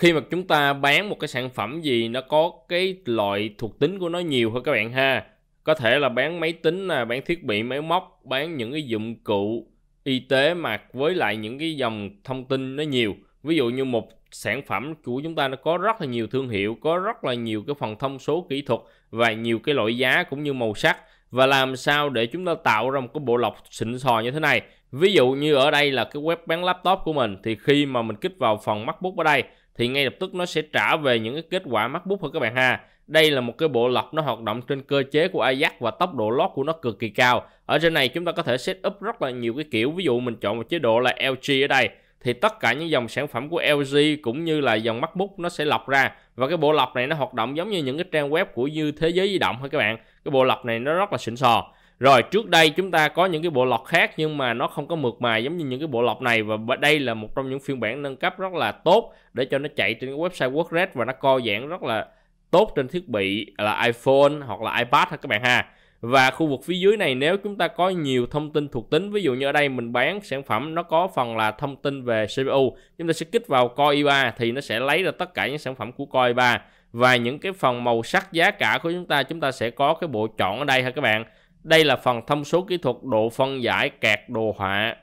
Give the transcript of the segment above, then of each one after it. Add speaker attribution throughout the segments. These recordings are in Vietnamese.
Speaker 1: khi mà chúng ta bán một cái sản phẩm gì nó có cái loại thuộc tính của nó nhiều hơn các bạn ha có thể là bán máy tính nè bán thiết bị máy móc bán những cái dụng cụ y tế mà với lại những cái dòng thông tin nó nhiều ví dụ như một sản phẩm của chúng ta nó có rất là nhiều thương hiệu có rất là nhiều cái phần thông số kỹ thuật và nhiều cái loại giá cũng như màu sắc và làm sao để chúng ta tạo ra một cái bộ lọc xịn sò như thế này ví dụ như ở đây là cái web bán laptop của mình thì khi mà mình kích vào phần macbook ở đây thì ngay lập tức nó sẽ trả về những cái kết quả mắt bút thôi các bạn ha. Đây là một cái bộ lọc nó hoạt động trên cơ chế của Ajax và tốc độ lót của nó cực kỳ cao. Ở trên này chúng ta có thể set up rất là nhiều cái kiểu. Ví dụ mình chọn một chế độ là LG ở đây thì tất cả những dòng sản phẩm của LG cũng như là dòng MacBook nó sẽ lọc ra và cái bộ lọc này nó hoạt động giống như những cái trang web của như thế giới di động thôi các bạn cái bộ lọc này nó rất là xịn sò rồi trước đây chúng ta có những cái bộ lọc khác nhưng mà nó không có mượt mà giống như những cái bộ lọc này và đây là một trong những phiên bản nâng cấp rất là tốt để cho nó chạy trên website WordPress và nó co giãn rất là tốt trên thiết bị là iPhone hoặc là iPad ha các bạn ha và khu vực phía dưới này nếu chúng ta có nhiều thông tin thuộc tính ví dụ như ở đây mình bán sản phẩm nó có phần là thông tin về CPU chúng ta sẽ kích vào Core i3 thì nó sẽ lấy ra tất cả những sản phẩm của Core i3 và những cái phần màu sắc giá cả của chúng ta chúng ta sẽ có cái bộ chọn ở đây ha các bạn đây là phần thông số kỹ thuật độ phân giải kẹt đồ họa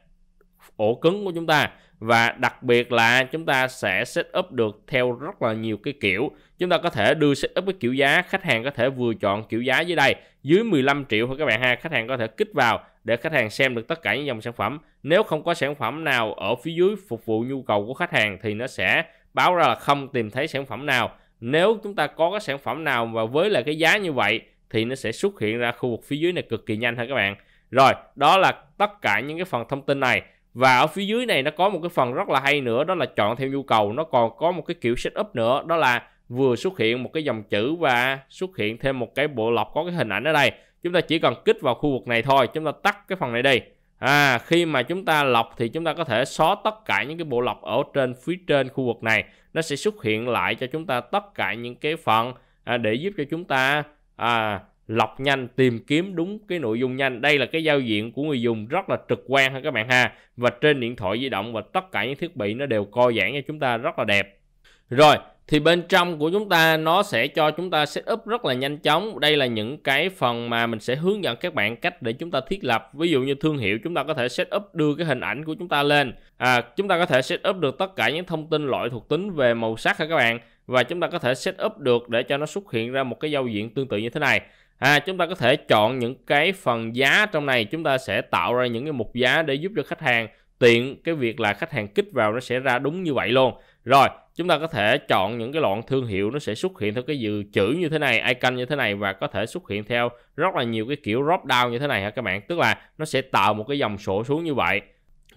Speaker 1: ổ cứng của chúng ta và đặc biệt là chúng ta sẽ set up được theo rất là nhiều cái kiểu chúng ta có thể đưa set up cái kiểu giá khách hàng có thể vừa chọn kiểu giá dưới đây dưới 15 triệu thôi các bạn ha khách hàng có thể kích vào để khách hàng xem được tất cả những dòng sản phẩm nếu không có sản phẩm nào ở phía dưới phục vụ nhu cầu của khách hàng thì nó sẽ báo ra là không tìm thấy sản phẩm nào nếu chúng ta có cái sản phẩm nào và với là cái giá như vậy thì nó sẽ xuất hiện ra khu vực phía dưới này cực kỳ nhanh ha các bạn rồi đó là tất cả những cái phần thông tin này và ở phía dưới này nó có một cái phần rất là hay nữa đó là chọn theo nhu cầu nó còn có một cái kiểu setup nữa đó là vừa xuất hiện một cái dòng chữ và xuất hiện thêm một cái bộ lọc có cái hình ảnh ở đây chúng ta chỉ cần kích vào khu vực này thôi chúng ta tắt cái phần này đi à khi mà chúng ta lọc thì chúng ta có thể xóa tất cả những cái bộ lọc ở trên phía trên khu vực này nó sẽ xuất hiện lại cho chúng ta tất cả những cái phần à, để giúp cho chúng ta à, lọc nhanh tìm kiếm đúng cái nội dung nhanh đây là cái giao diện của người dùng rất là trực quan ha các bạn ha và trên điện thoại di động và tất cả những thiết bị nó đều co giãn cho chúng ta rất là đẹp rồi thì bên trong của chúng ta nó sẽ cho chúng ta setup rất là nhanh chóng đây là những cái phần mà mình sẽ hướng dẫn các bạn cách để chúng ta thiết lập ví dụ như thương hiệu chúng ta có thể setup đưa cái hình ảnh của chúng ta lên à, chúng ta có thể setup được tất cả những thông tin loại thuộc tính về màu sắc ha các bạn và chúng ta có thể set up được để cho nó xuất hiện ra một cái giao diện tương tự như thế này à, chúng ta có thể chọn những cái phần giá trong này chúng ta sẽ tạo ra những cái mục giá để giúp cho khách hàng tiện cái việc là khách hàng kích vào nó sẽ ra đúng như vậy luôn rồi chúng ta có thể chọn những cái loại thương hiệu nó sẽ xuất hiện theo cái dự chữ như thế này icon như thế này và có thể xuất hiện theo rất là nhiều cái kiểu drop down như thế này hả các bạn tức là nó sẽ tạo một cái dòng sổ xuống như vậy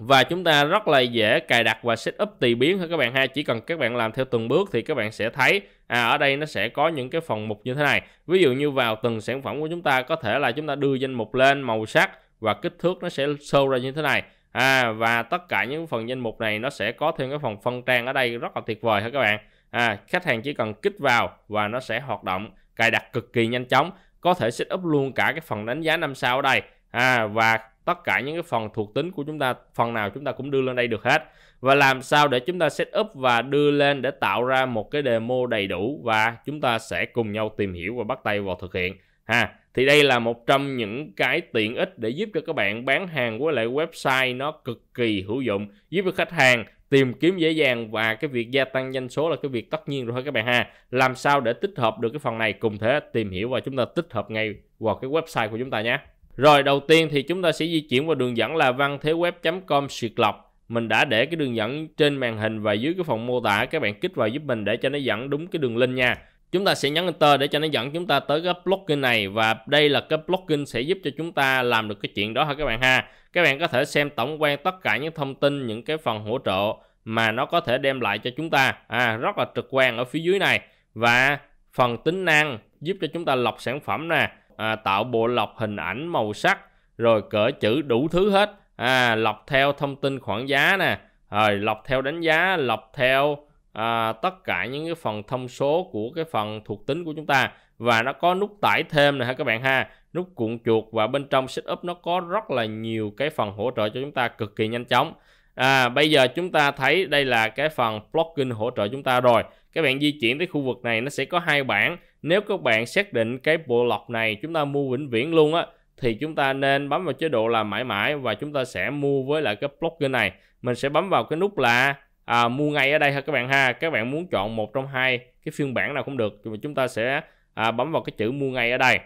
Speaker 1: và chúng ta rất là dễ cài đặt và setup tùy biến thôi các bạn ha chỉ cần các bạn làm theo từng bước thì các bạn sẽ thấy à, ở đây nó sẽ có những cái phần mục như thế này ví dụ như vào từng sản phẩm của chúng ta có thể là chúng ta đưa danh mục lên màu sắc và kích thước nó sẽ show ra như thế này à, và tất cả những phần danh mục này nó sẽ có thêm cái phần phân trang ở đây rất là tuyệt vời thôi các bạn à, khách hàng chỉ cần kích vào và nó sẽ hoạt động cài đặt cực kỳ nhanh chóng có thể setup luôn cả cái phần đánh giá năm sao ở đây à, và tất cả những cái phần thuộc tính của chúng ta phần nào chúng ta cũng đưa lên đây được hết và làm sao để chúng ta set up và đưa lên để tạo ra một cái demo đầy đủ và chúng ta sẽ cùng nhau tìm hiểu và bắt tay vào thực hiện ha thì đây là một trong những cái tiện ích để giúp cho các bạn bán hàng với lại website nó cực kỳ hữu dụng giúp cho khách hàng tìm kiếm dễ dàng và cái việc gia tăng doanh số là cái việc tất nhiên rồi các bạn ha làm sao để tích hợp được cái phần này cùng thế tìm hiểu và chúng ta tích hợp ngay vào cái website của chúng ta nhé rồi đầu tiên thì chúng ta sẽ di chuyển vào đường dẫn là văn thế web.com suyệt lọc. Mình đã để cái đường dẫn trên màn hình và dưới cái phần mô tả các bạn kích vào giúp mình để cho nó dẫn đúng cái đường link nha. Chúng ta sẽ nhấn Enter để cho nó dẫn chúng ta tới cái plugin này và đây là cái plugin sẽ giúp cho chúng ta làm được cái chuyện đó ha các bạn ha. Các bạn có thể xem tổng quan tất cả những thông tin, những cái phần hỗ trợ mà nó có thể đem lại cho chúng ta. À, rất là trực quan ở phía dưới này và phần tính năng giúp cho chúng ta lọc sản phẩm nè à, tạo bộ lọc hình ảnh màu sắc rồi cỡ chữ đủ thứ hết à, lọc theo thông tin khoảng giá nè rồi lọc theo đánh giá lọc theo à, tất cả những cái phần thông số của cái phần thuộc tính của chúng ta và nó có nút tải thêm này ha các bạn ha nút cuộn chuột và bên trong setup nó có rất là nhiều cái phần hỗ trợ cho chúng ta cực kỳ nhanh chóng à, bây giờ chúng ta thấy đây là cái phần plugin hỗ trợ chúng ta rồi các bạn di chuyển tới khu vực này nó sẽ có hai bảng nếu các bạn xác định cái bộ lọc này chúng ta mua vĩnh viễn luôn á thì chúng ta nên bấm vào chế độ là mãi mãi và chúng ta sẽ mua với lại cái plugin này. Mình sẽ bấm vào cái nút là à, mua ngay ở đây ha các bạn ha. Các bạn muốn chọn một trong hai cái phiên bản nào cũng được thì chúng ta sẽ à, bấm vào cái chữ mua ngay ở đây.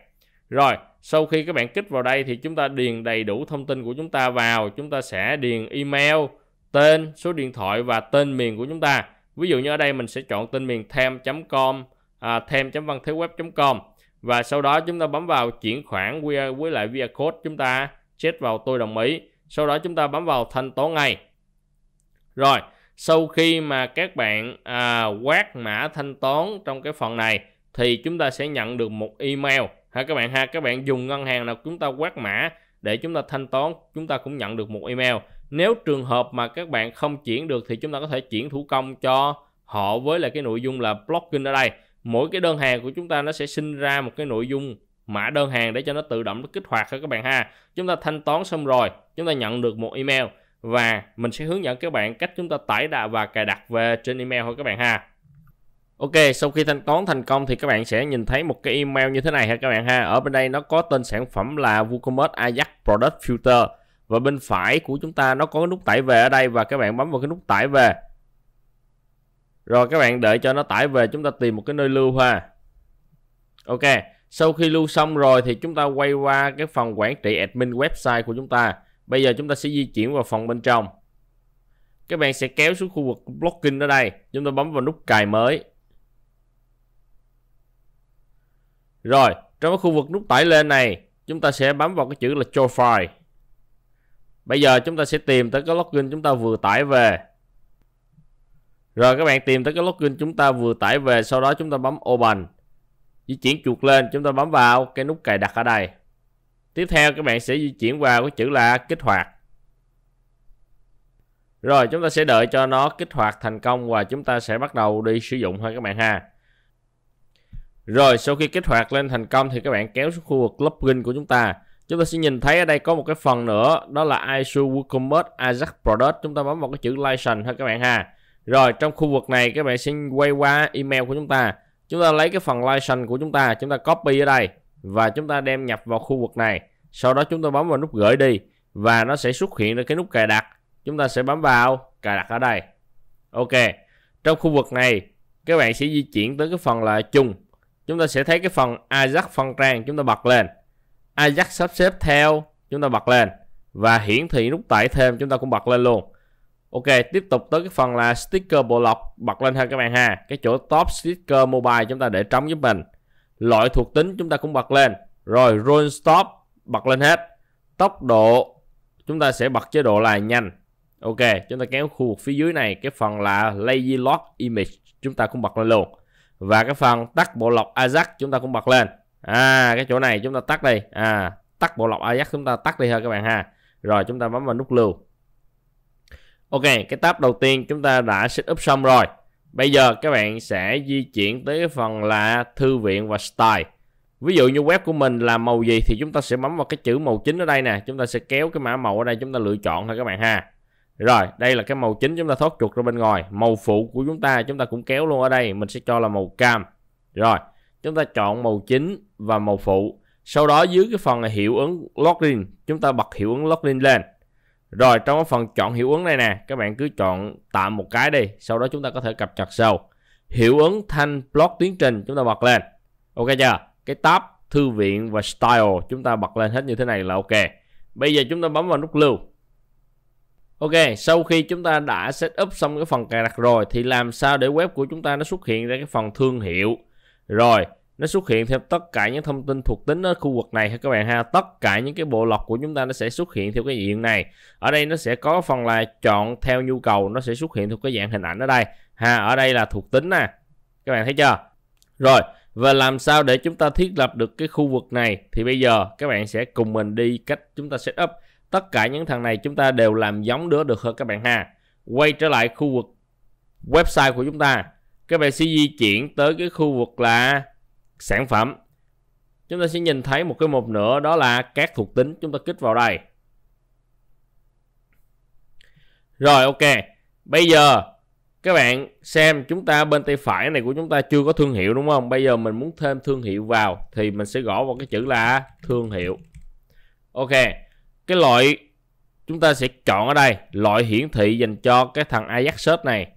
Speaker 1: Rồi, sau khi các bạn kích vào đây thì chúng ta điền đầy đủ thông tin của chúng ta vào. Chúng ta sẽ điền email, tên, số điện thoại và tên miền của chúng ta. Ví dụ như ở đây mình sẽ chọn tên miền thêm.com à, thêm văn thế web com và sau đó chúng ta bấm vào chuyển khoản với lại via code chúng ta check vào tôi đồng ý sau đó chúng ta bấm vào thanh toán ngay rồi sau khi mà các bạn à, quát mã thanh toán trong cái phần này thì chúng ta sẽ nhận được một email ha các bạn ha các bạn dùng ngân hàng nào chúng ta quét mã để chúng ta thanh toán chúng ta cũng nhận được một email nếu trường hợp mà các bạn không chuyển được thì chúng ta có thể chuyển thủ công cho họ với lại cái nội dung là blocking ở đây mỗi cái đơn hàng của chúng ta nó sẽ sinh ra một cái nội dung mã đơn hàng để cho nó tự động nó kích hoạt ha các bạn ha chúng ta thanh toán xong rồi chúng ta nhận được một email và mình sẽ hướng dẫn các bạn cách chúng ta tải đà và cài đặt về trên email thôi các bạn ha Ok, sau khi thanh toán thành công thì các bạn sẽ nhìn thấy một cái email như thế này ha các bạn ha. Ở bên đây nó có tên sản phẩm là WooCommerce Ajax Product Filter và bên phải của chúng ta nó có cái nút tải về ở đây và các bạn bấm vào cái nút tải về rồi các bạn đợi cho nó tải về chúng ta tìm một cái nơi lưu ha. Ok, sau khi lưu xong rồi thì chúng ta quay qua cái phần quản trị admin website của chúng ta. Bây giờ chúng ta sẽ di chuyển vào phòng bên trong. Các bạn sẽ kéo xuống khu vực blocking ở đây. Chúng ta bấm vào nút cài mới. Rồi, trong cái khu vực nút tải lên này, chúng ta sẽ bấm vào cái chữ là show file. Bây giờ chúng ta sẽ tìm tới cái login chúng ta vừa tải về. Rồi các bạn tìm tới cái login chúng ta vừa tải về, sau đó chúng ta bấm Open. Di chuyển chuột lên, chúng ta bấm vào cái nút cài đặt ở đây. Tiếp theo các bạn sẽ di chuyển vào cái chữ là kích hoạt. Rồi chúng ta sẽ đợi cho nó kích hoạt thành công và chúng ta sẽ bắt đầu đi sử dụng thôi các bạn ha. Rồi sau khi kích hoạt lên thành công thì các bạn kéo xuống khu vực login của chúng ta. Chúng ta sẽ nhìn thấy ở đây có một cái phần nữa đó là ISO WooCommerce Ajax Product. Chúng ta bấm vào cái chữ license thôi các bạn ha. Rồi trong khu vực này các bạn sẽ quay qua email của chúng ta. Chúng ta lấy cái phần license của chúng ta, chúng ta copy ở đây và chúng ta đem nhập vào khu vực này. Sau đó chúng ta bấm vào nút gửi đi và nó sẽ xuất hiện ra cái nút cài đặt. Chúng ta sẽ bấm vào cài đặt ở đây. Ok. Trong khu vực này các bạn sẽ di chuyển tới cái phần là chung. Chúng ta sẽ thấy cái phần Ajax phân trang chúng ta bật lên. Ajax sắp xếp theo chúng ta bật lên và hiển thị nút tải thêm chúng ta cũng bật lên luôn Ok, tiếp tục tới cái phần là sticker bộ lọc bật lên ha các bạn ha. Cái chỗ top sticker mobile chúng ta để trống giúp mình. Loại thuộc tính chúng ta cũng bật lên. Rồi roll stop bật lên hết. Tốc độ chúng ta sẽ bật chế độ là nhanh. Ok, chúng ta kéo khu vực phía dưới này cái phần là lazy lock image chúng ta cũng bật lên luôn. Và cái phần tắt bộ lọc Ajax chúng ta cũng bật lên. À cái chỗ này chúng ta tắt đi. À tắt bộ lọc Ajax chúng ta tắt đi ha các bạn ha. Rồi chúng ta bấm vào nút lưu. Ok, cái tab đầu tiên chúng ta đã setup xong rồi. Bây giờ các bạn sẽ di chuyển tới cái phần là thư viện và style. Ví dụ như web của mình là màu gì thì chúng ta sẽ bấm vào cái chữ màu chính ở đây nè. Chúng ta sẽ kéo cái mã màu ở đây chúng ta lựa chọn thôi các bạn ha. Rồi, đây là cái màu chính chúng ta thoát chuột ra bên ngoài. Màu phụ của chúng ta chúng ta cũng kéo luôn ở đây. Mình sẽ cho là màu cam. Rồi, chúng ta chọn màu chính và màu phụ. Sau đó dưới cái phần là hiệu ứng login, chúng ta bật hiệu ứng login lên. Rồi trong cái phần chọn hiệu ứng này nè, các bạn cứ chọn tạm một cái đi, sau đó chúng ta có thể cập nhật sau. Hiệu ứng thanh blog tiến trình chúng ta bật lên. Ok chưa? Cái tab thư viện và style chúng ta bật lên hết như thế này là ok. Bây giờ chúng ta bấm vào nút lưu. Ok, sau khi chúng ta đã setup xong cái phần cài đặt rồi thì làm sao để web của chúng ta nó xuất hiện ra cái phần thương hiệu. Rồi, nó xuất hiện theo tất cả những thông tin thuộc tính ở khu vực này ha các bạn ha tất cả những cái bộ lọc của chúng ta nó sẽ xuất hiện theo cái diện này ở đây nó sẽ có phần là chọn theo nhu cầu nó sẽ xuất hiện theo cái dạng hình ảnh ở đây ha ở đây là thuộc tính nè các bạn thấy chưa rồi và làm sao để chúng ta thiết lập được cái khu vực này thì bây giờ các bạn sẽ cùng mình đi cách chúng ta setup tất cả những thằng này chúng ta đều làm giống đứa được hơn các bạn ha quay trở lại khu vực website của chúng ta các bạn sẽ di chuyển tới cái khu vực là sản phẩm chúng ta sẽ nhìn thấy một cái mục nữa đó là các thuộc tính chúng ta kích vào đây rồi ok bây giờ các bạn xem chúng ta bên tay phải này của chúng ta chưa có thương hiệu đúng không bây giờ mình muốn thêm thương hiệu vào thì mình sẽ gõ vào cái chữ là thương hiệu ok cái loại chúng ta sẽ chọn ở đây loại hiển thị dành cho cái thằng Ajax Search này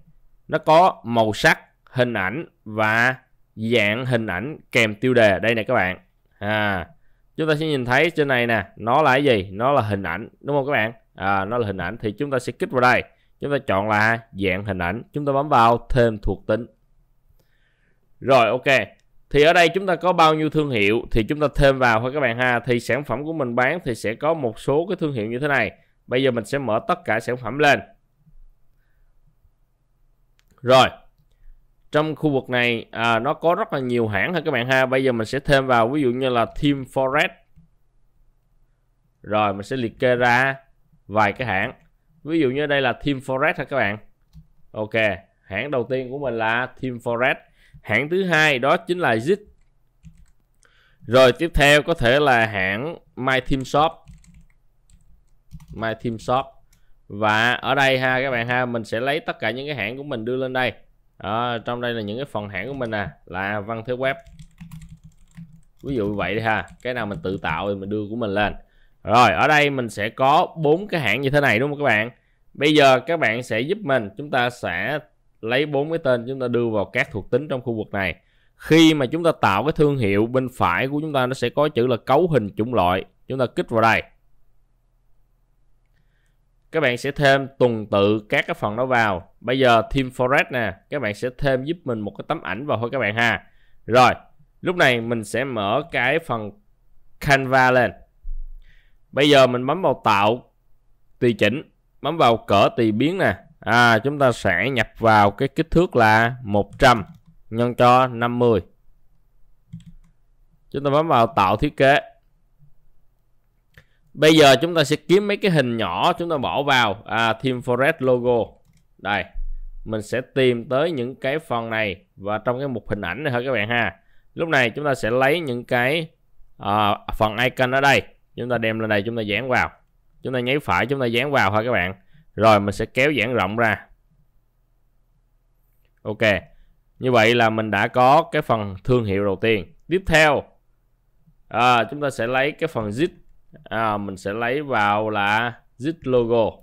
Speaker 1: nó có màu sắc hình ảnh và dạng hình ảnh kèm tiêu đề đây nè các bạn à chúng ta sẽ nhìn thấy trên này nè nó là cái gì nó là hình ảnh đúng không các bạn à, nó là hình ảnh thì chúng ta sẽ kích vào đây chúng ta chọn là dạng hình ảnh chúng ta bấm vào thêm thuộc tính rồi ok thì ở đây chúng ta có bao nhiêu thương hiệu thì chúng ta thêm vào thôi các bạn ha thì sản phẩm của mình bán thì sẽ có một số cái thương hiệu như thế này bây giờ mình sẽ mở tất cả sản phẩm lên rồi trong khu vực này à, nó có rất là nhiều hãng ha các bạn ha bây giờ mình sẽ thêm vào ví dụ như là Team Forest rồi mình sẽ liệt kê ra vài cái hãng ví dụ như đây là Team Forest ha các bạn ok hãng đầu tiên của mình là Team Forest hãng thứ hai đó chính là Zit rồi tiếp theo có thể là hãng My Team Shop My Team Shop và ở đây ha các bạn ha mình sẽ lấy tất cả những cái hãng của mình đưa lên đây à, trong đây là những cái phần hãng của mình nè à, là văn thế web ví dụ như vậy đi ha cái nào mình tự tạo thì mình đưa của mình lên rồi ở đây mình sẽ có bốn cái hãng như thế này đúng không các bạn bây giờ các bạn sẽ giúp mình chúng ta sẽ lấy bốn cái tên chúng ta đưa vào các thuộc tính trong khu vực này khi mà chúng ta tạo cái thương hiệu bên phải của chúng ta nó sẽ có chữ là cấu hình chủng loại chúng ta kích vào đây các bạn sẽ thêm tuần tự các cái phần đó vào bây giờ team forest nè các bạn sẽ thêm giúp mình một cái tấm ảnh vào thôi các bạn ha rồi lúc này mình sẽ mở cái phần canva lên bây giờ mình bấm vào tạo tùy chỉnh bấm vào cỡ tùy biến nè à chúng ta sẽ nhập vào cái kích thước là 100 nhân cho 50 chúng ta bấm vào tạo thiết kế bây giờ chúng ta sẽ kiếm mấy cái hình nhỏ chúng ta bỏ vào à, team forest logo đây mình sẽ tìm tới những cái phần này và trong cái mục hình ảnh này thôi các bạn ha lúc này chúng ta sẽ lấy những cái à, phần icon ở đây chúng ta đem lên đây chúng ta dán vào chúng ta nháy phải chúng ta dán vào thôi các bạn rồi mình sẽ kéo giãn rộng ra ok như vậy là mình đã có cái phần thương hiệu đầu tiên tiếp theo à, chúng ta sẽ lấy cái phần zip à, mình sẽ lấy vào là zip logo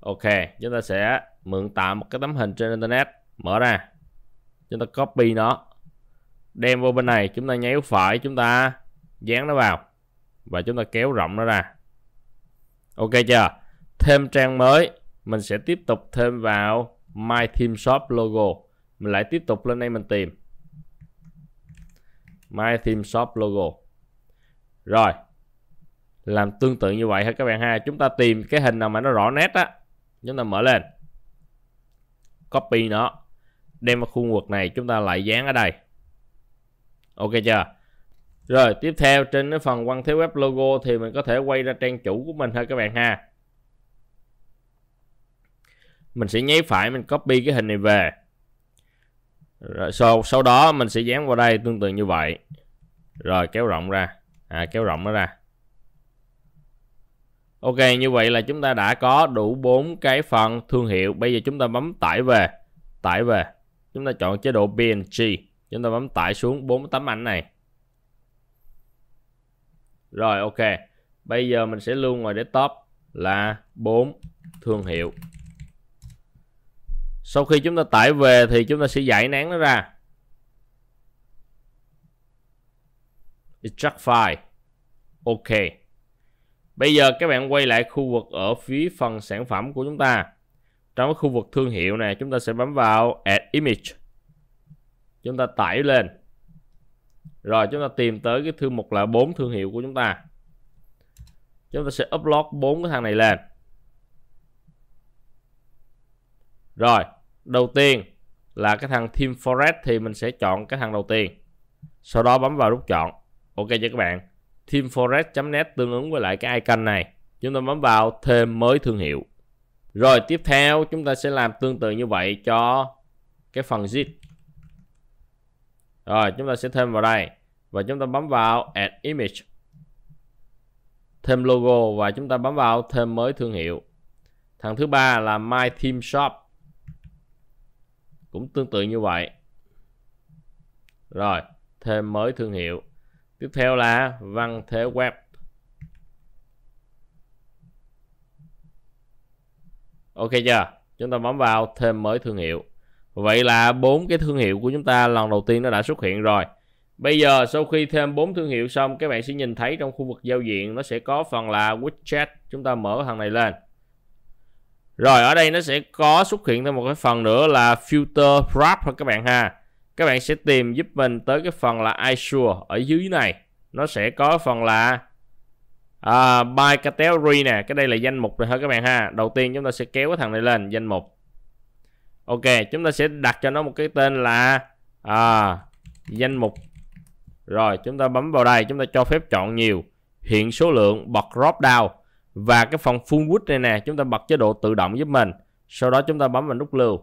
Speaker 1: ok chúng ta sẽ mượn tạm một cái tấm hình trên internet mở ra chúng ta copy nó đem vô bên này chúng ta nháy phải chúng ta dán nó vào và chúng ta kéo rộng nó ra ok chưa thêm trang mới mình sẽ tiếp tục thêm vào my team shop logo mình lại tiếp tục lên đây mình tìm my team shop logo rồi làm tương tự như vậy ha các bạn ha chúng ta tìm cái hình nào mà nó rõ nét á chúng ta mở lên copy nó đem vào khuôn vực này chúng ta lại dán ở đây ok chưa rồi tiếp theo trên cái phần quan thế web logo thì mình có thể quay ra trang chủ của mình ha các bạn ha mình sẽ nháy phải mình copy cái hình này về rồi sau, sau đó mình sẽ dán vào đây tương tự như vậy rồi kéo rộng ra à, kéo rộng nó ra Ok như vậy là chúng ta đã có đủ bốn cái phần thương hiệu bây giờ chúng ta bấm tải về tải về chúng ta chọn chế độ PNG chúng ta bấm tải xuống bốn tấm ảnh này rồi ok bây giờ mình sẽ lưu ngoài desktop là bốn thương hiệu sau khi chúng ta tải về thì chúng ta sẽ giải nén nó ra extract file ok bây giờ các bạn quay lại khu vực ở phía phần sản phẩm của chúng ta trong khu vực thương hiệu này chúng ta sẽ bấm vào add image chúng ta tải lên rồi chúng ta tìm tới cái thư mục là bốn thương hiệu của chúng ta chúng ta sẽ upload bốn cái thằng này lên rồi đầu tiên là cái thằng Team Forest thì mình sẽ chọn cái thằng đầu tiên sau đó bấm vào nút chọn ok cho các bạn teamforest.net tương ứng với lại cái icon này chúng ta bấm vào thêm mới thương hiệu rồi tiếp theo chúng ta sẽ làm tương tự như vậy cho cái phần zip rồi chúng ta sẽ thêm vào đây và chúng ta bấm vào add image thêm logo và chúng ta bấm vào thêm mới thương hiệu thằng thứ ba là my theme shop cũng tương tự như vậy rồi thêm mới thương hiệu tiếp theo là văn thế web ok chưa chúng ta bấm vào thêm mới thương hiệu vậy là bốn cái thương hiệu của chúng ta lần đầu tiên nó đã xuất hiện rồi bây giờ sau khi thêm bốn thương hiệu xong các bạn sẽ nhìn thấy trong khu vực giao diện nó sẽ có phần là widget chúng ta mở thằng này lên rồi ở đây nó sẽ có xuất hiện thêm một cái phần nữa là filter wrap các bạn ha các bạn sẽ tìm giúp mình tới cái phần là iSure ở dưới này nó sẽ có phần là uh, à, by category nè cái đây là danh mục rồi hả các bạn ha đầu tiên chúng ta sẽ kéo cái thằng này lên danh mục ok chúng ta sẽ đặt cho nó một cái tên là uh, danh mục rồi chúng ta bấm vào đây chúng ta cho phép chọn nhiều hiện số lượng bật drop down và cái phần full width này nè chúng ta bật chế độ tự động giúp mình sau đó chúng ta bấm vào nút lưu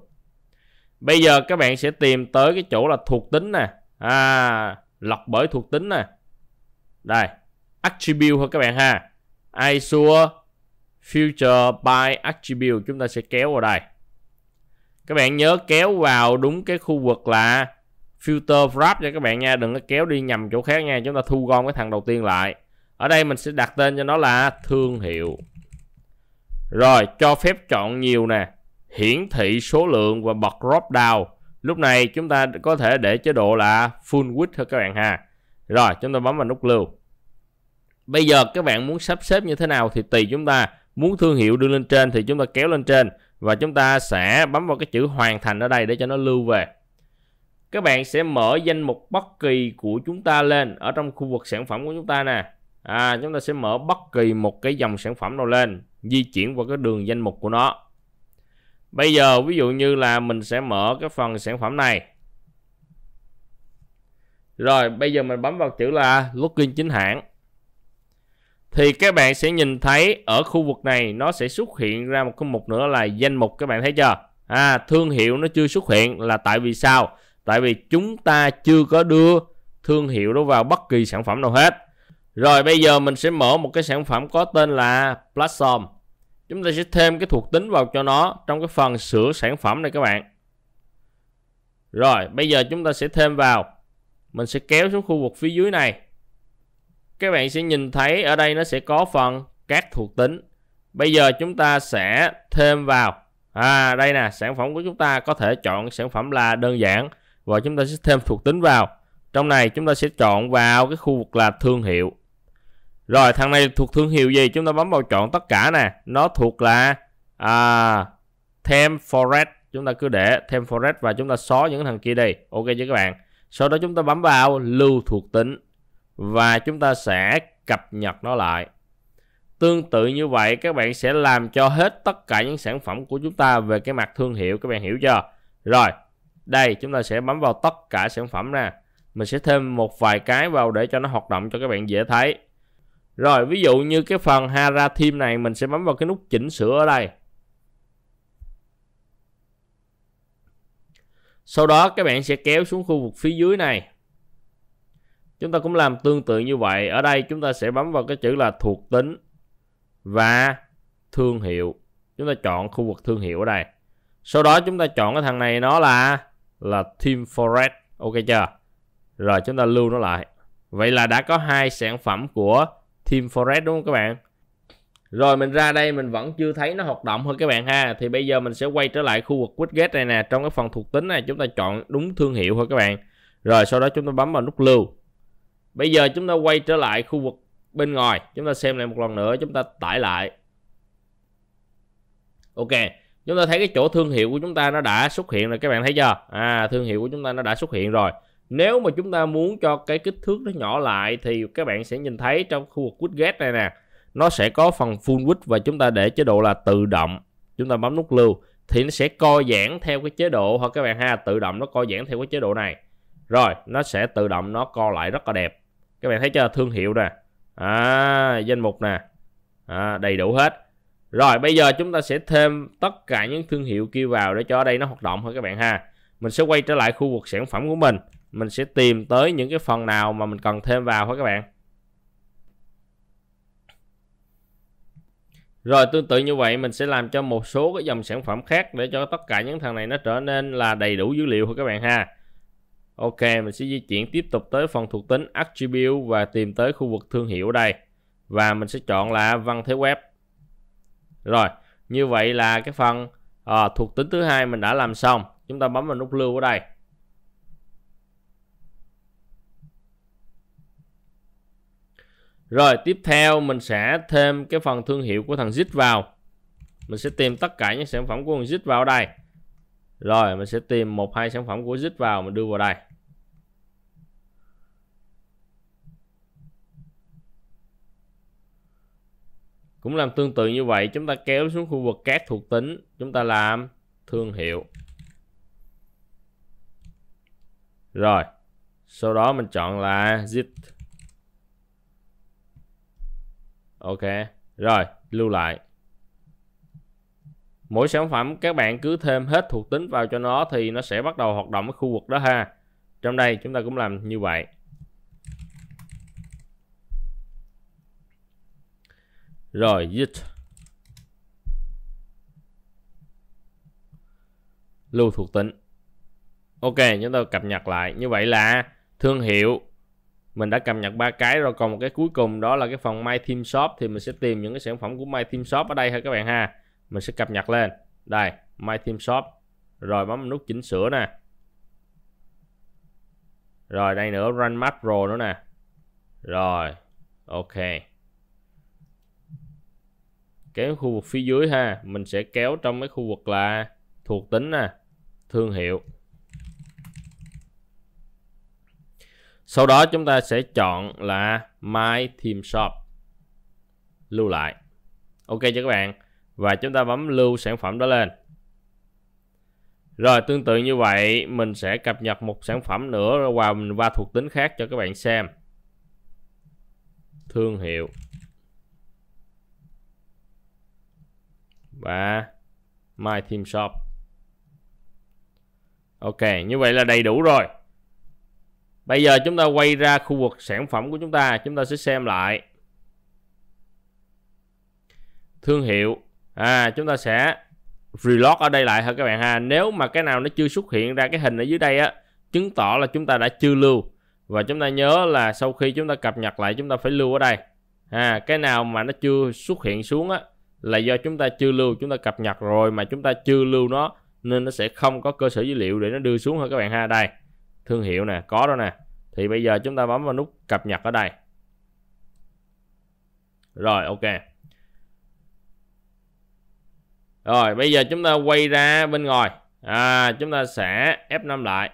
Speaker 1: bây giờ các bạn sẽ tìm tới cái chỗ là thuộc tính nè à lọc bởi thuộc tính nè đây attribute thôi các bạn ha isure future by attribute chúng ta sẽ kéo vào đây các bạn nhớ kéo vào đúng cái khu vực là filter wrap cho các bạn nha đừng có kéo đi nhầm chỗ khác nha chúng ta thu gom cái thằng đầu tiên lại ở đây mình sẽ đặt tên cho nó là thương hiệu rồi cho phép chọn nhiều nè hiển thị số lượng và bật drop down. Lúc này chúng ta có thể để chế độ là full width thôi các bạn ha. Rồi chúng ta bấm vào nút lưu. Bây giờ các bạn muốn sắp xếp như thế nào thì tùy chúng ta. Muốn thương hiệu đưa lên trên thì chúng ta kéo lên trên và chúng ta sẽ bấm vào cái chữ hoàn thành ở đây để cho nó lưu về. Các bạn sẽ mở danh mục bất kỳ của chúng ta lên ở trong khu vực sản phẩm của chúng ta nè. À, chúng ta sẽ mở bất kỳ một cái dòng sản phẩm nào lên di chuyển vào cái đường danh mục của nó bây giờ ví dụ như là mình sẽ mở cái phần sản phẩm này rồi bây giờ mình bấm vào chữ là login chính hãng thì các bạn sẽ nhìn thấy ở khu vực này nó sẽ xuất hiện ra một cái mục nữa là danh mục các bạn thấy chưa à thương hiệu nó chưa xuất hiện là tại vì sao tại vì chúng ta chưa có đưa thương hiệu đó vào bất kỳ sản phẩm nào hết rồi bây giờ mình sẽ mở một cái sản phẩm có tên là platform chúng ta sẽ thêm cái thuộc tính vào cho nó trong cái phần sửa sản phẩm này các bạn rồi bây giờ chúng ta sẽ thêm vào mình sẽ kéo xuống khu vực phía dưới này các bạn sẽ nhìn thấy ở đây nó sẽ có phần các thuộc tính bây giờ chúng ta sẽ thêm vào à đây nè sản phẩm của chúng ta có thể chọn sản phẩm là đơn giản và chúng ta sẽ thêm thuộc tính vào trong này chúng ta sẽ chọn vào cái khu vực là thương hiệu rồi thằng này thuộc thương hiệu gì? Chúng ta bấm vào chọn tất cả nè. Nó thuộc là à, Them Forest. Chúng ta cứ để Them Forest và chúng ta xóa những thằng kia đi. Ok chứ các bạn. Sau đó chúng ta bấm vào lưu thuộc tính. Và chúng ta sẽ cập nhật nó lại. Tương tự như vậy các bạn sẽ làm cho hết tất cả những sản phẩm của chúng ta về cái mặt thương hiệu. Các bạn hiểu chưa? Rồi. Đây chúng ta sẽ bấm vào tất cả sản phẩm nè. Mình sẽ thêm một vài cái vào để cho nó hoạt động cho các bạn dễ thấy. Rồi ví dụ như cái phần Hara team này mình sẽ bấm vào cái nút chỉnh sửa ở đây. Sau đó các bạn sẽ kéo xuống khu vực phía dưới này. Chúng ta cũng làm tương tự như vậy. Ở đây chúng ta sẽ bấm vào cái chữ là thuộc tính và thương hiệu. Chúng ta chọn khu vực thương hiệu ở đây. Sau đó chúng ta chọn cái thằng này nó là là Team Forest. Ok chưa? Rồi chúng ta lưu nó lại. Vậy là đã có hai sản phẩm của Team Forest đúng không các bạn rồi mình ra đây mình vẫn chưa thấy nó hoạt động hơn các bạn ha thì bây giờ mình sẽ quay trở lại khu vực widget này nè trong cái phần thuộc tính này chúng ta chọn đúng thương hiệu thôi các bạn rồi sau đó chúng ta bấm vào nút lưu bây giờ chúng ta quay trở lại khu vực bên ngoài chúng ta xem lại một lần nữa chúng ta tải lại ok chúng ta thấy cái chỗ thương hiệu của chúng ta nó đã xuất hiện rồi các bạn thấy chưa à thương hiệu của chúng ta nó đã xuất hiện rồi nếu mà chúng ta muốn cho cái kích thước nó nhỏ lại thì các bạn sẽ nhìn thấy trong khu vực widget này nè nó sẽ có phần full width và chúng ta để chế độ là tự động chúng ta bấm nút lưu thì nó sẽ co giãn theo cái chế độ hoặc các bạn ha tự động nó co giãn theo cái chế độ này rồi nó sẽ tự động nó co lại rất là đẹp các bạn thấy chưa thương hiệu nè à, danh mục nè à, đầy đủ hết rồi bây giờ chúng ta sẽ thêm tất cả những thương hiệu kia vào để cho ở đây nó hoạt động thôi các bạn ha mình sẽ quay trở lại khu vực sản phẩm của mình mình sẽ tìm tới những cái phần nào mà mình cần thêm vào thôi các bạn Rồi tương tự như vậy mình sẽ làm cho một số cái dòng sản phẩm khác để cho tất cả những thằng này nó trở nên là đầy đủ dữ liệu thôi các bạn ha. Ok, mình sẽ di chuyển tiếp tục tới phần thuộc tính Attribute và tìm tới khu vực thương hiệu ở đây. Và mình sẽ chọn là văn thế web. Rồi, như vậy là cái phần à, thuộc tính thứ hai mình đã làm xong. Chúng ta bấm vào nút lưu ở đây. Rồi tiếp theo mình sẽ thêm cái phần thương hiệu của thằng Zit vào. Mình sẽ tìm tất cả những sản phẩm của thằng Zit vào đây. Rồi mình sẽ tìm một hai sản phẩm của Zit vào mình đưa vào đây. Cũng làm tương tự như vậy chúng ta kéo xuống khu vực các thuộc tính chúng ta làm thương hiệu. Rồi sau đó mình chọn là Zit ok rồi lưu lại mỗi sản phẩm các bạn cứ thêm hết thuộc tính vào cho nó thì nó sẽ bắt đầu hoạt động ở khu vực đó ha trong đây chúng ta cũng làm như vậy rồi dứt lưu thuộc tính ok chúng ta cập nhật lại như vậy là thương hiệu mình đã cập nhật ba cái rồi còn một cái cuối cùng đó là cái phần My team Shop thì mình sẽ tìm những cái sản phẩm của My team Shop ở đây ha các bạn ha mình sẽ cập nhật lên đây My team Shop rồi bấm nút chỉnh sửa nè rồi đây nữa Run Map Pro nữa nè rồi ok cái khu vực phía dưới ha mình sẽ kéo trong cái khu vực là thuộc tính nè thương hiệu Sau đó chúng ta sẽ chọn là My Theme Shop. Lưu lại. Ok cho các bạn. Và chúng ta bấm lưu sản phẩm đó lên. Rồi tương tự như vậy mình sẽ cập nhật một sản phẩm nữa và mình qua thuộc tính khác cho các bạn xem. Thương hiệu. Và My Theme Shop. Ok, như vậy là đầy đủ rồi. Bây giờ chúng ta quay ra khu vực sản phẩm của chúng ta, chúng ta sẽ xem lại thương hiệu. À chúng ta sẽ reload ở đây lại thôi các bạn ha. Nếu mà cái nào nó chưa xuất hiện ra cái hình ở dưới đây á, chứng tỏ là chúng ta đã chưa lưu. Và chúng ta nhớ là sau khi chúng ta cập nhật lại chúng ta phải lưu ở đây. À cái nào mà nó chưa xuất hiện xuống á là do chúng ta chưa lưu, chúng ta cập nhật rồi mà chúng ta chưa lưu nó nên nó sẽ không có cơ sở dữ liệu để nó đưa xuống thôi các bạn ha. Đây thương hiệu nè có đó nè thì bây giờ chúng ta bấm vào nút cập nhật ở đây rồi ok rồi bây giờ chúng ta quay ra bên ngoài à, chúng ta sẽ F5 lại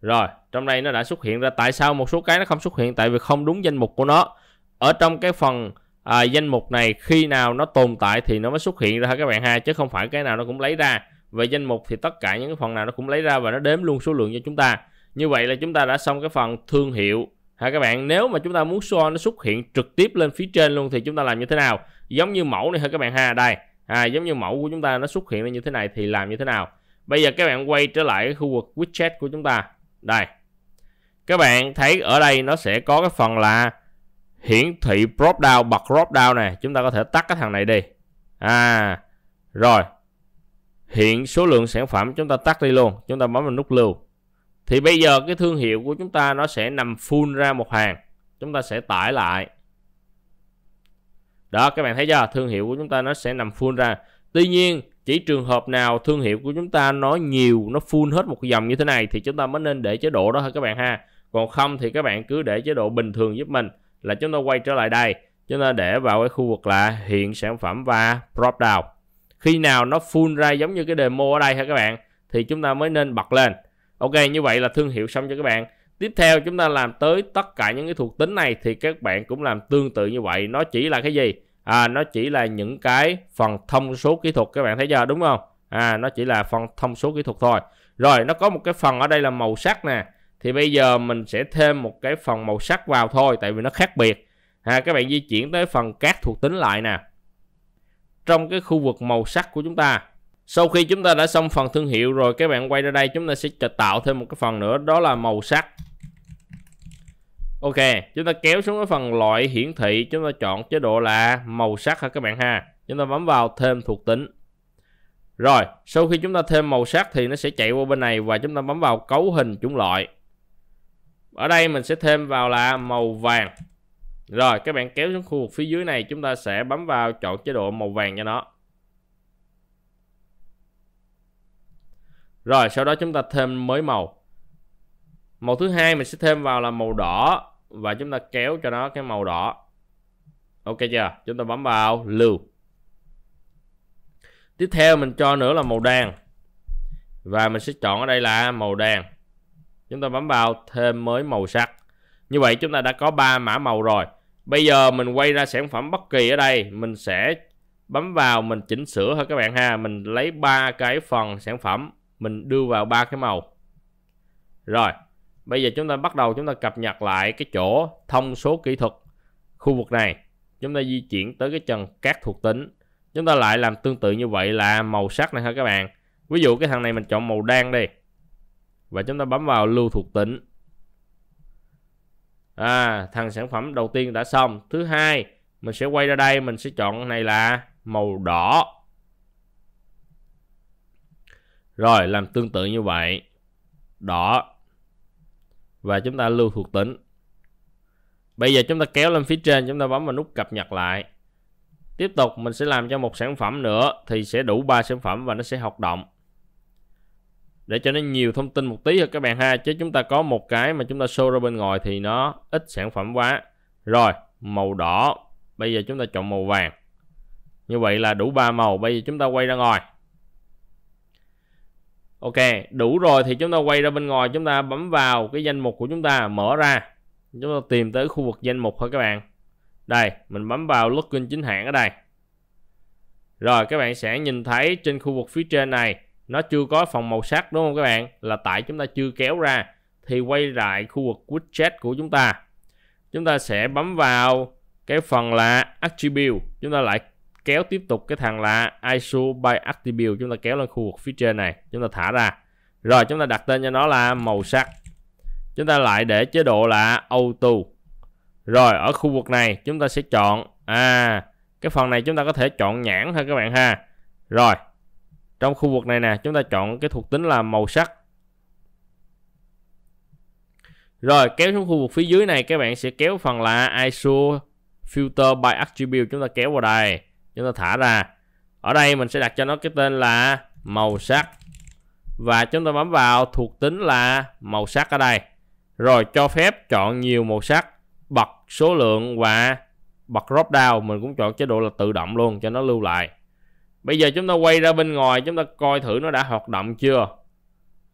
Speaker 1: rồi trong đây nó đã xuất hiện ra tại sao một số cái nó không xuất hiện tại vì không đúng danh mục của nó ở trong cái phần à, danh mục này khi nào nó tồn tại thì nó mới xuất hiện ra các bạn ha chứ không phải cái nào nó cũng lấy ra về danh mục thì tất cả những cái phần nào nó cũng lấy ra và nó đếm luôn số lượng cho chúng ta như vậy là chúng ta đã xong cái phần thương hiệu ha các bạn nếu mà chúng ta muốn show nó xuất hiện trực tiếp lên phía trên luôn thì chúng ta làm như thế nào giống như mẫu này ha các bạn ha đây à, giống như mẫu của chúng ta nó xuất hiện lên như thế này thì làm như thế nào bây giờ các bạn quay trở lại cái khu vực widget của chúng ta đây các bạn thấy ở đây nó sẽ có cái phần là hiển thị drop down bật drop down này chúng ta có thể tắt cái thằng này đi à rồi hiện số lượng sản phẩm chúng ta tắt đi luôn chúng ta bấm vào nút lưu thì bây giờ cái thương hiệu của chúng ta nó sẽ nằm full ra một hàng chúng ta sẽ tải lại đó các bạn thấy chưa thương hiệu của chúng ta nó sẽ nằm full ra tuy nhiên chỉ trường hợp nào thương hiệu của chúng ta nó nhiều nó full hết một dòng như thế này thì chúng ta mới nên để chế độ đó thôi các bạn ha còn không thì các bạn cứ để chế độ bình thường giúp mình là chúng ta quay trở lại đây chúng ta để vào cái khu vực là hiện sản phẩm và drop down khi nào nó full ra giống như cái demo ở đây ha các bạn thì chúng ta mới nên bật lên ok như vậy là thương hiệu xong cho các bạn tiếp theo chúng ta làm tới tất cả những cái thuộc tính này thì các bạn cũng làm tương tự như vậy nó chỉ là cái gì à nó chỉ là những cái phần thông số kỹ thuật các bạn thấy chưa đúng không à nó chỉ là phần thông số kỹ thuật thôi rồi nó có một cái phần ở đây là màu sắc nè thì bây giờ mình sẽ thêm một cái phần màu sắc vào thôi tại vì nó khác biệt à, các bạn di chuyển tới phần các thuộc tính lại nè trong cái khu vực màu sắc của chúng ta sau khi chúng ta đã xong phần thương hiệu rồi các bạn quay ra đây chúng ta sẽ tạo thêm một cái phần nữa đó là màu sắc Ok, chúng ta kéo xuống cái phần loại hiển thị, chúng ta chọn chế độ là màu sắc hả các bạn ha. Chúng ta bấm vào thêm thuộc tính. Rồi, sau khi chúng ta thêm màu sắc thì nó sẽ chạy qua bên này và chúng ta bấm vào cấu hình chủng loại. Ở đây mình sẽ thêm vào là màu vàng. Rồi các bạn kéo xuống khu vực phía dưới này chúng ta sẽ bấm vào chọn chế độ màu vàng cho nó. Rồi sau đó chúng ta thêm mới màu. Màu thứ hai mình sẽ thêm vào là màu đỏ và chúng ta kéo cho nó cái màu đỏ. Ok chưa? Chúng ta bấm vào lưu. Tiếp theo mình cho nữa là màu đen. Và mình sẽ chọn ở đây là màu đen. Chúng ta bấm vào thêm mới màu sắc. Như vậy chúng ta đã có 3 mã màu rồi bây giờ mình quay ra sản phẩm bất kỳ ở đây mình sẽ bấm vào mình chỉnh sửa thôi các bạn ha mình lấy ba cái phần sản phẩm mình đưa vào ba cái màu rồi bây giờ chúng ta bắt đầu chúng ta cập nhật lại cái chỗ thông số kỹ thuật khu vực này chúng ta di chuyển tới cái trần các thuộc tính chúng ta lại làm tương tự như vậy là màu sắc này ha các bạn ví dụ cái thằng này mình chọn màu đen đi và chúng ta bấm vào lưu thuộc tính à, thằng sản phẩm đầu tiên đã xong thứ hai mình sẽ quay ra đây mình sẽ chọn này là màu đỏ rồi làm tương tự như vậy đỏ và chúng ta lưu thuộc tính bây giờ chúng ta kéo lên phía trên chúng ta bấm vào nút cập nhật lại tiếp tục mình sẽ làm cho một sản phẩm nữa thì sẽ đủ ba sản phẩm và nó sẽ hoạt động để cho nó nhiều thông tin một tí thôi các bạn ha chứ chúng ta có một cái mà chúng ta show ra bên ngoài thì nó ít sản phẩm quá rồi màu đỏ bây giờ chúng ta chọn màu vàng như vậy là đủ ba màu bây giờ chúng ta quay ra ngoài ok đủ rồi thì chúng ta quay ra bên ngoài chúng ta bấm vào cái danh mục của chúng ta mở ra chúng ta tìm tới khu vực danh mục thôi các bạn đây mình bấm vào login chính hãng ở đây rồi các bạn sẽ nhìn thấy trên khu vực phía trên này nó chưa có phòng màu sắc đúng không các bạn là tại chúng ta chưa kéo ra thì quay lại khu vực widget của chúng ta chúng ta sẽ bấm vào cái phần là attribute chúng ta lại kéo tiếp tục cái thằng là ISO by attribute chúng ta kéo lên khu vực phía trên này chúng ta thả ra rồi chúng ta đặt tên cho nó là màu sắc chúng ta lại để chế độ là auto rồi ở khu vực này chúng ta sẽ chọn à cái phần này chúng ta có thể chọn nhãn thôi các bạn ha rồi trong khu vực này nè chúng ta chọn cái thuộc tính là màu sắc rồi kéo xuống khu vực phía dưới này các bạn sẽ kéo phần là ISO filter by attribute chúng ta kéo vào đây chúng ta thả ra ở đây mình sẽ đặt cho nó cái tên là màu sắc và chúng ta bấm vào thuộc tính là màu sắc ở đây rồi cho phép chọn nhiều màu sắc bật số lượng và bật drop down mình cũng chọn chế độ là tự động luôn cho nó lưu lại bây giờ chúng ta quay ra bên ngoài chúng ta coi thử nó đã hoạt động chưa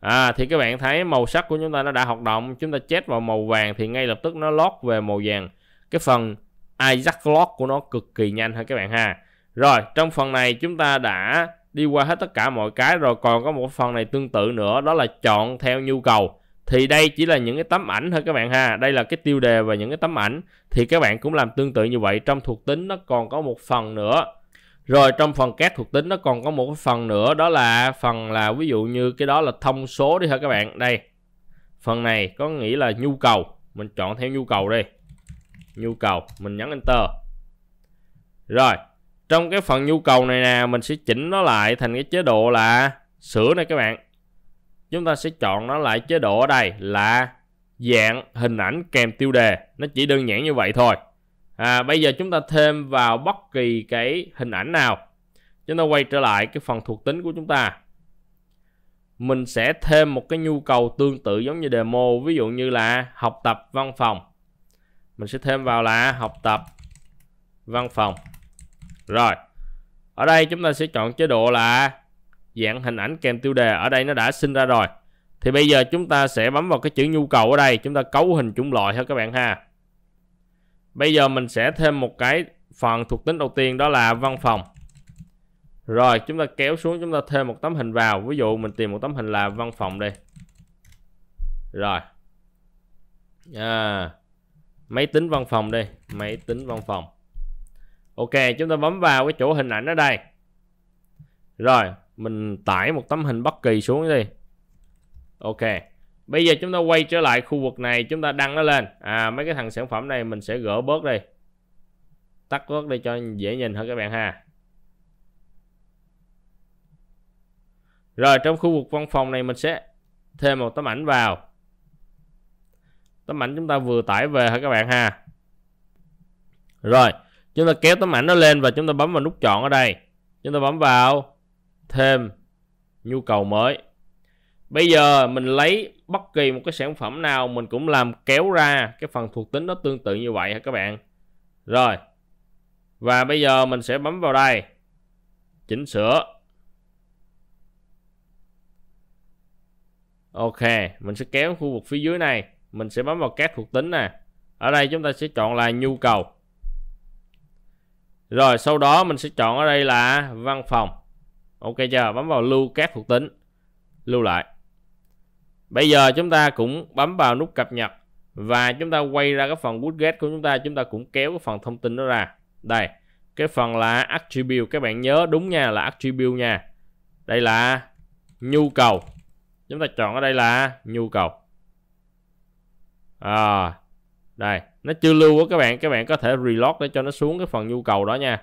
Speaker 1: à thì các bạn thấy màu sắc của chúng ta nó đã hoạt động chúng ta chết vào màu vàng thì ngay lập tức nó lót về màu vàng cái phần Isaac lót của nó cực kỳ nhanh ha các bạn ha rồi trong phần này chúng ta đã đi qua hết tất cả mọi cái rồi còn có một phần này tương tự nữa đó là chọn theo nhu cầu thì đây chỉ là những cái tấm ảnh thôi các bạn ha đây là cái tiêu đề và những cái tấm ảnh thì các bạn cũng làm tương tự như vậy trong thuộc tính nó còn có một phần nữa rồi trong phần các thuộc tính nó còn có một cái phần nữa đó là phần là ví dụ như cái đó là thông số đi thôi các bạn đây phần này có nghĩa là nhu cầu mình chọn theo nhu cầu đi nhu cầu mình nhấn enter rồi trong cái phần nhu cầu này nè mình sẽ chỉnh nó lại thành cái chế độ là sửa này các bạn chúng ta sẽ chọn nó lại chế độ ở đây là dạng hình ảnh kèm tiêu đề nó chỉ đơn giản như vậy thôi à, bây giờ chúng ta thêm vào bất kỳ cái hình ảnh nào chúng ta quay trở lại cái phần thuộc tính của chúng ta mình sẽ thêm một cái nhu cầu tương tự giống như demo ví dụ như là học tập văn phòng mình sẽ thêm vào là học tập văn phòng rồi ở đây chúng ta sẽ chọn chế độ là dạng hình ảnh kèm tiêu đề ở đây nó đã sinh ra rồi thì bây giờ chúng ta sẽ bấm vào cái chữ nhu cầu ở đây chúng ta cấu hình chủng loại ha các bạn ha Bây giờ mình sẽ thêm một cái phần thuộc tính đầu tiên đó là văn phòng. Rồi chúng ta kéo xuống chúng ta thêm một tấm hình vào. Ví dụ mình tìm một tấm hình là văn phòng đi. Rồi. À, máy tính văn phòng đi. Máy tính văn phòng. Ok chúng ta bấm vào cái chỗ hình ảnh ở đây. Rồi mình tải một tấm hình bất kỳ xuống đi. Ok bây giờ chúng ta quay trở lại khu vực này chúng ta đăng nó lên à mấy cái thằng sản phẩm này mình sẽ gỡ bớt đi tắt bớt đi cho dễ nhìn hơn các bạn ha rồi trong khu vực văn phòng này mình sẽ thêm một tấm ảnh vào tấm ảnh chúng ta vừa tải về hả các bạn ha rồi chúng ta kéo tấm ảnh nó lên và chúng ta bấm vào nút chọn ở đây chúng ta bấm vào thêm nhu cầu mới bây giờ mình lấy bất kỳ một cái sản phẩm nào mình cũng làm kéo ra cái phần thuộc tính nó tương tự như vậy hả các bạn rồi và bây giờ mình sẽ bấm vào đây chỉnh sửa ok mình sẽ kéo khu vực phía dưới này mình sẽ bấm vào các thuộc tính nè ở đây chúng ta sẽ chọn là nhu cầu rồi sau đó mình sẽ chọn ở đây là văn phòng ok chưa bấm vào lưu các thuộc tính lưu lại bây giờ chúng ta cũng bấm vào nút cập nhật và chúng ta quay ra cái phần widget của chúng ta chúng ta cũng kéo cái phần thông tin đó ra đây cái phần là attribute các bạn nhớ đúng nha là attribute nha đây là nhu cầu chúng ta chọn ở đây là nhu cầu à, đây nó chưa lưu á các bạn các bạn có thể reload để cho nó xuống cái phần nhu cầu đó nha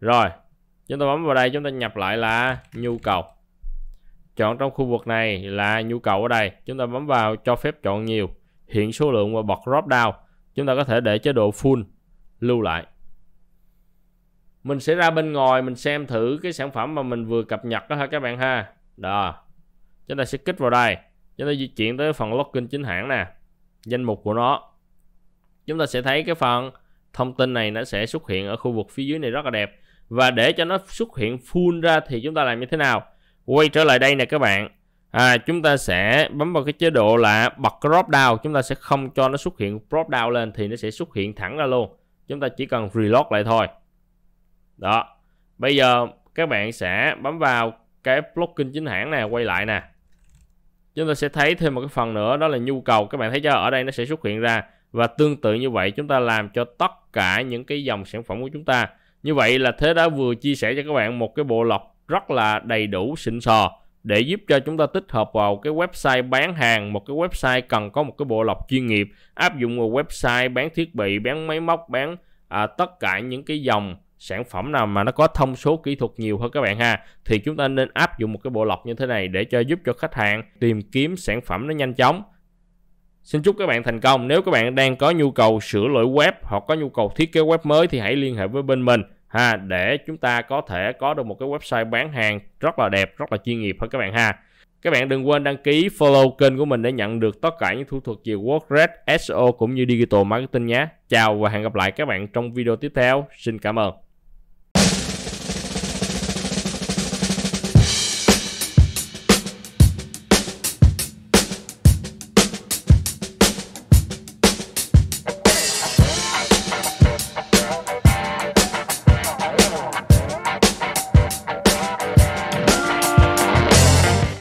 Speaker 1: rồi chúng ta bấm vào đây chúng ta nhập lại là nhu cầu chọn trong khu vực này là nhu cầu ở đây chúng ta bấm vào cho phép chọn nhiều hiện số lượng và bật drop down chúng ta có thể để chế độ full lưu lại mình sẽ ra bên ngoài mình xem thử cái sản phẩm mà mình vừa cập nhật đó ha các bạn ha đó chúng ta sẽ kích vào đây chúng ta di chuyển tới phần login chính hãng nè danh mục của nó chúng ta sẽ thấy cái phần thông tin này nó sẽ xuất hiện ở khu vực phía dưới này rất là đẹp và để cho nó xuất hiện full ra thì chúng ta làm như thế nào quay trở lại đây nè các bạn à, chúng ta sẽ bấm vào cái chế độ là bật drop down chúng ta sẽ không cho nó xuất hiện drop down lên thì nó sẽ xuất hiện thẳng ra luôn chúng ta chỉ cần reload lại thôi đó bây giờ các bạn sẽ bấm vào cái blocking chính hãng này quay lại nè chúng ta sẽ thấy thêm một cái phần nữa đó là nhu cầu các bạn thấy chưa ở đây nó sẽ xuất hiện ra và tương tự như vậy chúng ta làm cho tất cả những cái dòng sản phẩm của chúng ta như vậy là thế đã vừa chia sẻ cho các bạn một cái bộ lọc rất là đầy đủ xịn sò để giúp cho chúng ta tích hợp vào cái website bán hàng một cái website cần có một cái bộ lọc chuyên nghiệp áp dụng vào website bán thiết bị bán máy móc bán à, tất cả những cái dòng sản phẩm nào mà nó có thông số kỹ thuật nhiều hơn các bạn ha thì chúng ta nên áp dụng một cái bộ lọc như thế này để cho giúp cho khách hàng tìm kiếm sản phẩm nó nhanh chóng Xin chúc các bạn thành công. Nếu các bạn đang có nhu cầu sửa lỗi web hoặc có nhu cầu thiết kế web mới thì hãy liên hệ với bên mình ha để chúng ta có thể có được một cái website bán hàng rất là đẹp rất là chuyên nghiệp hơn các bạn ha các bạn đừng quên đăng ký follow kênh của mình để nhận được tất cả những thủ thuật về WordPress, SEO cũng như Digital Marketing nhé. Chào và hẹn gặp lại các bạn trong video tiếp theo. Xin cảm ơn.